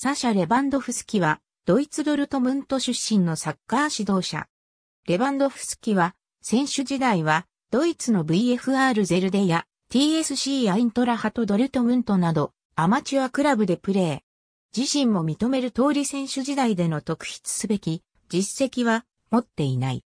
サシャ・レバンドフスキは、ドイツドルトムント出身のサッカー指導者。レバンドフスキは、選手時代は、ドイツの VFR ゼルデや TSC アイントラハトドルトムントなど、アマチュアクラブでプレー。自身も認める通り選手時代での特筆すべき実績は持っていない。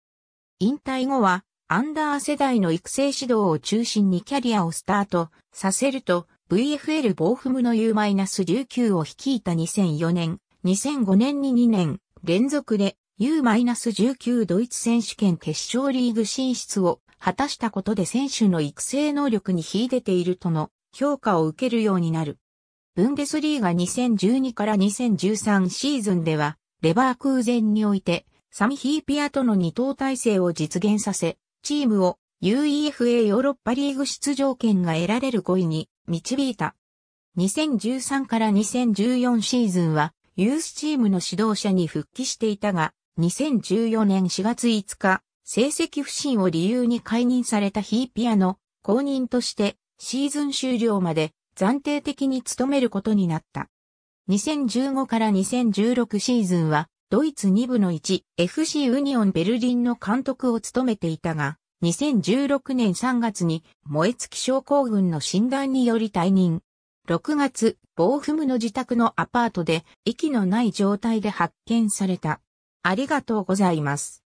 引退後は、アンダー世代の育成指導を中心にキャリアをスタートさせると、VFL ボーフムの U-19 を率いた2004年、2005年に2年連続で U-19 ドイツ選手権決勝リーグ進出を果たしたことで選手の育成能力に秀でているとの評価を受けるようになる。ブンデスリーガ2012から2013シーズンでは、レバー空前において、サミヒーピアとの二等体制を実現させ、チームを UEFA ヨーロッパリーグ出場権が得られる5位に導いた。2013から2014シーズンは、ユースチームの指導者に復帰していたが、2014年4月5日、成績不振を理由に解任されたヒーピアの公認としてシーズン終了まで暫定的に務めることになった。2015から2016シーズンはドイツ2部の 1FC ウニオンベルリンの監督を務めていたが、2016年3月に燃え尽き症候群の診断により退任。6月、防風無の自宅のアパートで息のない状態で発見された。ありがとうございます。